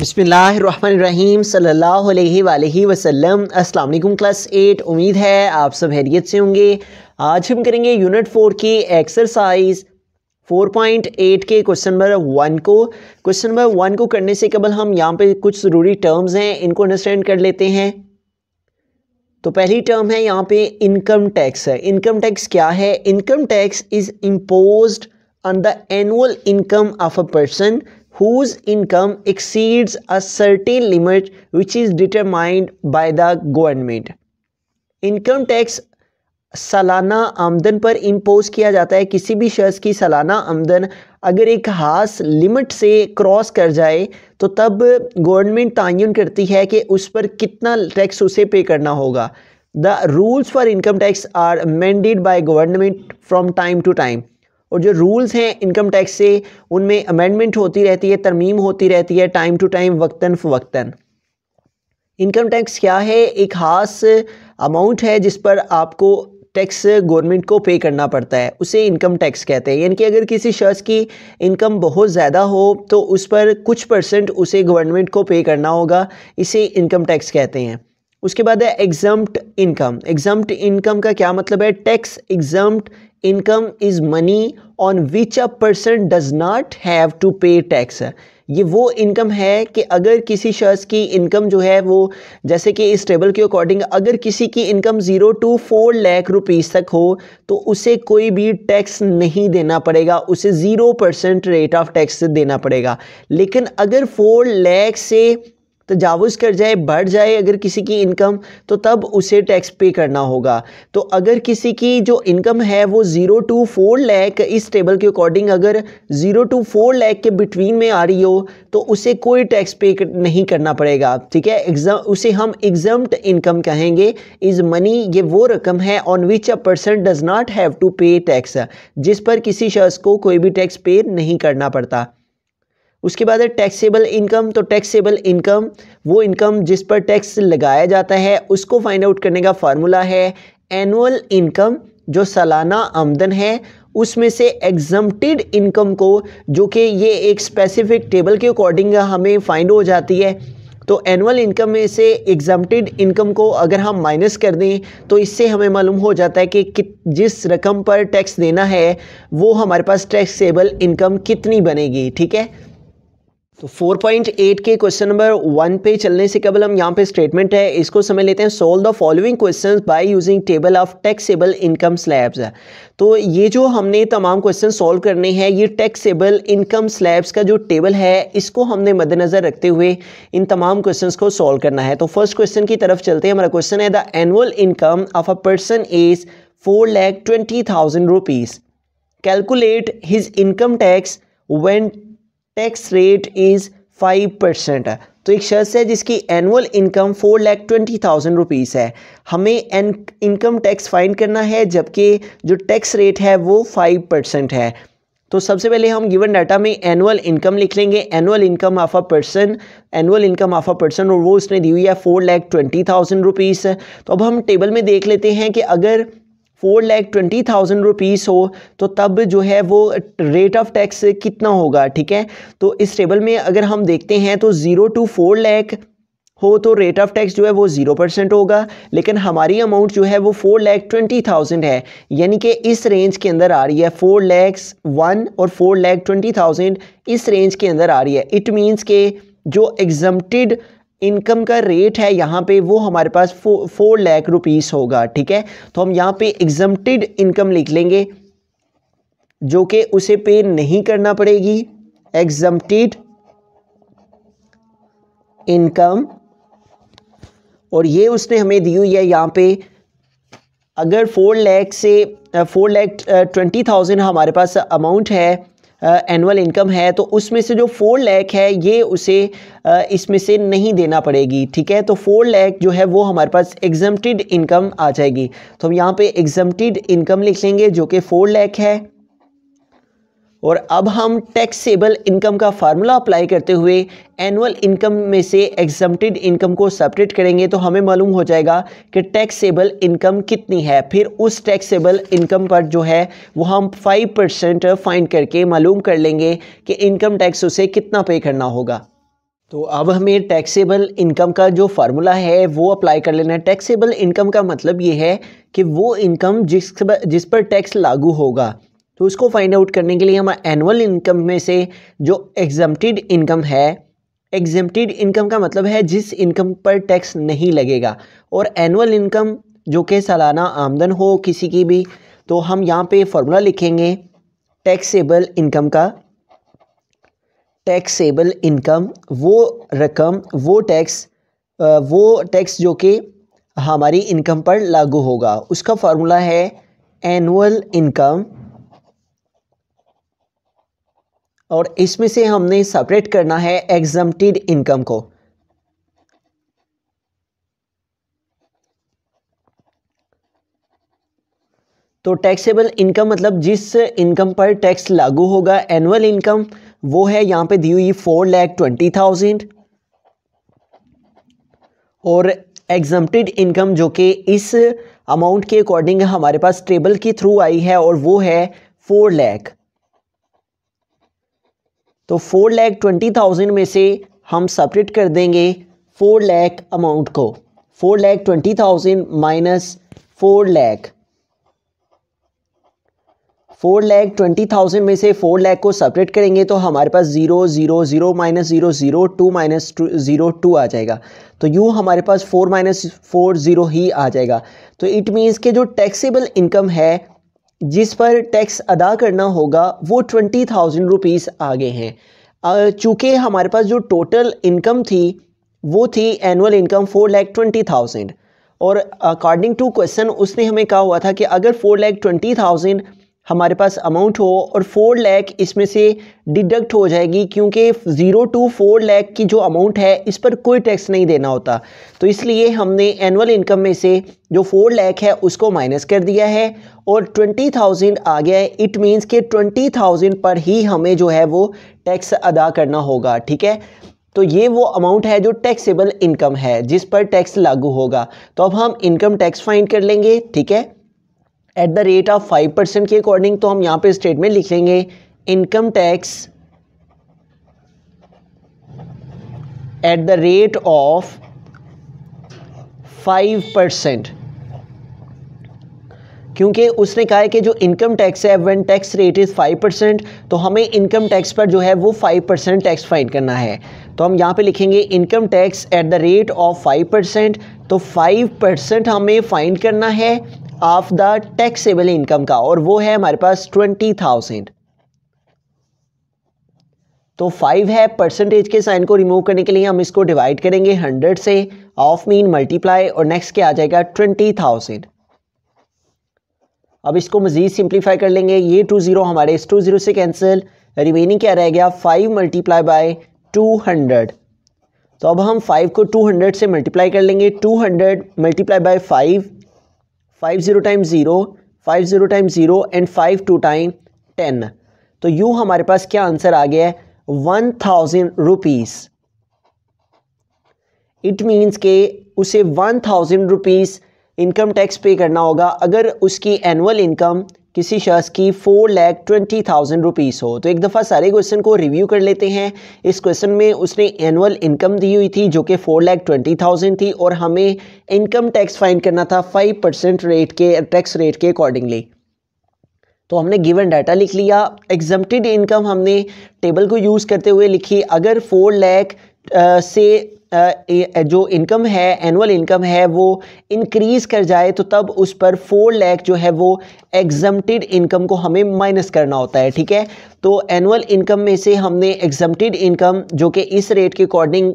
बसमीम सल्लल्लाहु अलैहि वसल्लम अस्सलाम वालेकुम क्लास एट उम्मीद है आप सब हैरियत से होंगे आज हम करेंगे यूनिट फ़ोर की एक्सरसाइज 4.8 के क्वेश्चन नंबर वन को क्वेश्चन नंबर वन को करने से कबल हम यहाँ पे कुछ ज़रूरी टर्म्स हैं इनको अंडरस्टैंड कर लेते हैं तो पहली टर्म है यहाँ पे इनकम टैक्स है इनकम टैक्स क्या है income tax is impose on the annual income of a person whose income exceeds a certain limit which is determined by the government income tax सालाना आमदन पर इम्पोज किया जाता है किसी भी शख्स की सालाना आमदन अगर एक खास लिमिट से क्रॉस कर जाए तो तब गवर्नमेंट तयन करती है कि उस पर कितना टैक्स उसे पे करना होगा the rules for income tax are mandated by government from time to time और जो रूल्स हैं इनकम टैक्स से उनमें अमेंडमेंट होती रहती है तरमीम होती रहती है टाइम टू टाइम वक्ता फ़वक्ता इनकम टैक्स क्या है एक खास अमाउंट है जिस पर आपको टैक्स गवर्नमेंट को पे करना पड़ता है उसे इनकम टैक्स कहते हैं यानी कि अगर किसी शख्स की इनकम बहुत ज़्यादा हो तो उस पर कुछ परसेंट उसे गवर्नमेंट को पे करना होगा इसे इनकम टैक्स कहते हैं उसके बाद है एग्जम्प्ट इनकम एग्जम्प्ट इनकम का क्या मतलब है tax exempt income is money on which a person does not have to pay tax ये वो इनकम है कि अगर किसी शख्स की इनकम जो है वो जैसे कि इस टेबल के अकॉर्डिंग अगर किसी की income zero to four lakh rupees तक हो तो उसे कोई भी टैक्स नहीं देना पड़ेगा उसे zero percent rate of tax देना पड़ेगा लेकिन अगर फोर लाख से तो जावुस कर जाए बढ़ जाए अगर किसी की इनकम तो तब उसे टैक्स पे करना होगा तो अगर किसी की जो इनकम है वो ज़ीरो टू फोर लैख इस टेबल के अकॉर्डिंग अगर ज़ीरो टू फोर लैख के बिटवीन में आ रही हो तो उसे कोई टैक्स पे नहीं करना पड़ेगा ठीक है एग्जाम उसे हम एग्जाम इनकम कहेंगे इज़ मनी ये वो रकम है on which a person does not have to pay tax जिस पर किसी शख्स को कोई भी टैक्स पे नहीं करना पड़ता उसके बाद है टैक्सेबल इनकम तो टैक्सेबल इनकम वो इनकम जिस पर टैक्स लगाया जाता है उसको फाइंड आउट करने का फार्मूला है एनुअल इनकम जो सालाना आमदन है उसमें से एग्जम्प्टेड इनकम को जो कि ये एक स्पेसिफिक टेबल के अकॉर्डिंग हमें फाइंड हो जाती है तो एनुअल इनकम में से एग्जाम्प्टेड इनकम को अगर हम माइनस कर दें तो इससे हमें मालूम हो जाता है कि जिस रकम पर टैक्स देना है वो हमारे पास टैक्सेबल इनकम कितनी बनेगी ठीक है तो 4.8 के क्वेश्चन नंबर वन पे चलने से केवल हम यहाँ पे स्टेटमेंट है इसको समझ लेते हैं solve the following questions by using table of taxable income slabs तो ये जो हमने तमाम क्वेश्चन सॉल्व करने हैं ये टैक्सेबल इनकम स्लैब्स का जो टेबल है इसको हमने मद्देनज़र रखते हुए इन तमाम क्वेश्चन को सॉल्व करना है तो फर्स्ट क्वेश्चन की तरफ चलते हैं हमारा क्वेश्चन है the annual income of a person is four lakh twenty thousand rupees calculate his income tax when tax rate is five percent तो एक शख्स है जिसकी annual income four lakh twenty thousand rupees है हमें एन इनकम टैक्स फाइंड करना है जबकि जो टैक्स रेट है वो फाइव परसेंट है तो सबसे पहले हम गिवन डाटा में एनुअल इनकम लिख लेंगे annual income of a person annual income of a person और वो उसने दी हुई है four lakh twenty thousand rupees तो अब हम टेबल में देख लेते हैं कि अगर four lakh twenty thousand rupees हो तो तब जो है वो रेट ऑफ टैक्स कितना होगा ठीक है तो इस टेबल में अगर हम देखते हैं तो ज़ीरो टू फोर लैख हो तो रेट ऑफ टैक्स जो है वो ज़ीरो परसेंट होगा लेकिन हमारी अमाउंट जो है वो फोर लैख ट्वेंटी थाउजेंड है यानी कि इस रेंज के अंदर आ रही है फोर लैक्स वन और फोर लैख ट्वेंटी थाउजेंड इस रेंज के अंदर आ रही है इट मीन्स के जो एग्जम्प्टिड इनकम का रेट है यहाँ पे वो हमारे पास फो, फोर लैख रुपीस होगा ठीक है तो हम यहाँ पे एग्जम्प्टिड इनकम लिख लेंगे जो कि उसे पे नहीं करना पड़ेगी एग्जम्प्टिड इनकम और ये उसने हमें दी हुई है यहाँ पे अगर फोर लैख से फोर लैख ट्वेंटी थाउजेंड हमारे पास अमाउंट है एनुअल इनकम है तो उसमें से जो फोर लैख है ये उसे इसमें से नहीं देना पड़ेगी ठीक है तो फोर लैख जो है वो हमारे पास एग्जम्प्टिड इनकम आ जाएगी तो हम यहाँ पे एग्जम्प्टिड इनकम लिख लेंगे जो कि फोर लैख है और अब हम टैक्सेबल इनकम का फार्मूला अप्लाई करते हुए एनुअल इनकम में से एग्जम्प्टेड इनकम को सेपरेट करेंगे तो हमें मालूम हो जाएगा कि टैक्सेबल इनकम कितनी है फिर उस टैक्सेबल इनकम पर जो है वो हम फाइव परसेंट फाइंड करके मालूम कर लेंगे कि इनकम टैक्स उसे कितना पे करना होगा तो अब हमें टैक्सेबल इनकम का जो फार्मूला है वो अप्लाई कर लेना है टैक्सेबल इनकम का मतलब ये है कि वो इनकम जिस जिस पर टैक्स लागू होगा तो उसको फाइंड आउट करने के लिए हम एनुअल इनकम में से जो एग्जम्प्टिड इनकम है एग्जम्प्टिड इनकम का मतलब है जिस इनकम पर टैक्स नहीं लगेगा और एनुअल इनकम जो कि सालाना आमदन हो किसी की भी तो हम यहाँ पे फार्मूला लिखेंगे टैक्सेबल इनकम का टैक्सेबल इनकम वो रकम वो टैक्स वो टैक्स जो कि हमारी इनकम पर लागू होगा उसका फार्मूला है एनुअल इनकम और इसमें से हमने सेपरेट करना है एग्जम्प्टेड इनकम को तो टैक्सेबल इनकम मतलब जिस इनकम पर टैक्स लागू होगा एनुअल इनकम वो है यहां पे दी हुई फोर लैख ट्वेंटी थाउजेंड और एग्जम्प्टेड इनकम जो कि इस अमाउंट के अकॉर्डिंग हमारे पास टेबल के थ्रू आई है और वो है फोर लैख तो फोर लैख ट्वेंटी थाउजेंड में से हम सपरेट कर देंगे फोर लैख अमाउंट को four lakh twenty thousand minus four lakh four lakh twenty thousand में से फोर लैख को सपरेट करेंगे तो हमारे पास zero zero zero minus zero zero two minus zero two आ जाएगा तो यूँ हमारे पास फोर माइनस फोर ज़ीरो ही आ जाएगा तो इट मीन्स के जो टैक्सेबल इनकम है जिस पर टैक्स अदा करना होगा वो ट्वेंटी थाउजेंड रुपीज़ आगे हैं चूँकि हमारे पास जो टोटल इनकम थी वो थी annual income four lakh twenty thousand और अकॉर्डिंग टू क्वेश्चन उसने हमें कहा हुआ था कि अगर फोर लैख ट्वेंटी थाउजेंड हमारे पास अमाउंट हो और फोर लैख इसमें से डिडक्ट हो जाएगी क्योंकि ज़ीरो टू फोर लैख की जो अमाउंट है इस पर कोई टैक्स नहीं देना होता तो इसलिए हमने एनुअल इनकम में से जो फोर लैख है उसको माइनस कर दिया है और ट्वेंटी थाउजेंड आ गया है इट मीन्स के ट्वेंटी थाउजेंड पर ही हमें जो है वो टैक्स अदा करना होगा ठीक है तो ये वो अमाउंट है जो टैक्सेबल इनकम है जिस पर टैक्स लागू होगा तो अब हम इनकम टैक्स फाइंड कर लेंगे ठीक है at the rate of five percent के अकॉर्डिंग तो हम यहाँ पे स्टेटमेंट लिख लेंगे income tax at the rate of five percent क्योंकि उसने कहा है कि जो इनकम टैक्स है when tax rate is five percent तो हमें इनकम टैक्स पर जो है वो फाइव परसेंट टैक्स फाइन करना है तो हम यहाँ पे लिखेंगे income tax at the rate of five percent तो फाइव परसेंट हमें फ़ाइन करना है ऑफ द टैक्सेबल इनकम का और वो है हमारे पास ट्वेंटी थाउजेंड तो फाइव है परसेंटेज के साइन को रिमूव करने के लिए हम इसको डिवाइड करेंगे हंड्रेड से ऑफ मीन मल्टीप्लाई और नेक्स्ट क्या आ जाएगा ट्वेंटी थाउजेंड अब इसको मज़ीद सिंप्लीफाई कर लेंगे ये टू ज़ीरो हमारे इस टू ज़ीरो से कैंसिल रिमेनिंग क्या रह गया five multiply by two hundred तो अब हम फाइव को टू हंड्रेड से मल्टीप्लाई कर लेंगे two hundred multiply by five five zero time zero five zero time zero and five two time ten तो यू हमारे पास क्या आंसर आ गया है one thousand rupees it means के उसे one thousand rupees income tax pay करना होगा अगर उसकी एनुअल इनकम किसी शख्स की four lakh twenty thousand rupees हो तो एक दफ़ा सारे क्वेश्चन को रिव्यू कर लेते हैं इस क्वेश्चन में उसने एनुअल इनकम दी हुई थी जो कि फोर लैख ट्वेंटी थाउजेंड थी और हमें इनकम टैक्स फाइंड करना था फाइव परसेंट रेट के टैक्स रेट के अकॉर्डिंगली तो हमने गिवन डाटा लिख लिया एग्जम्प्टेड इनकम हमने टेबल को यूज़ करते हुए लिखी अगर फोर लैख से जो इनकम है एनुअल इनकम है वो इंक्रीज़ कर जाए तो तब उस पर फोर लैख जो है वो एग्जम्प्टेड इनकम को हमें माइनस करना होता है ठीक है तो एनुअल इनकम में से हमने एग्जम्प्टेड इनकम जो कि इस रेट के अकॉर्डिंग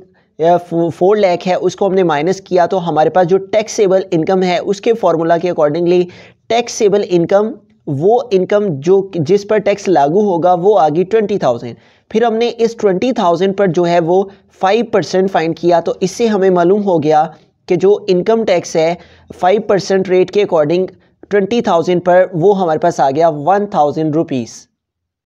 फोर लैख है उसको हमने माइनस किया तो हमारे पास जो टैक्सेबल इनकम है उसके फार्मूला के अकॉर्डिंगली टैक्सेबल इनकम वो इनकम जो जिस पर टैक्स लागू होगा वो आ गई ट्वेंटी थाउजेंड फिर हमने इस ट्वेंटी थाउजेंड पर जो है वो फाइव परसेंट फाइंड किया तो इससे हमें मालूम हो गया कि जो इनकम टैक्स है फाइव परसेंट रेट के अकॉर्डिंग ट्वेंटी थाउजेंड पर वो हमारे पास आ गया वन थाउजेंड रुपीज़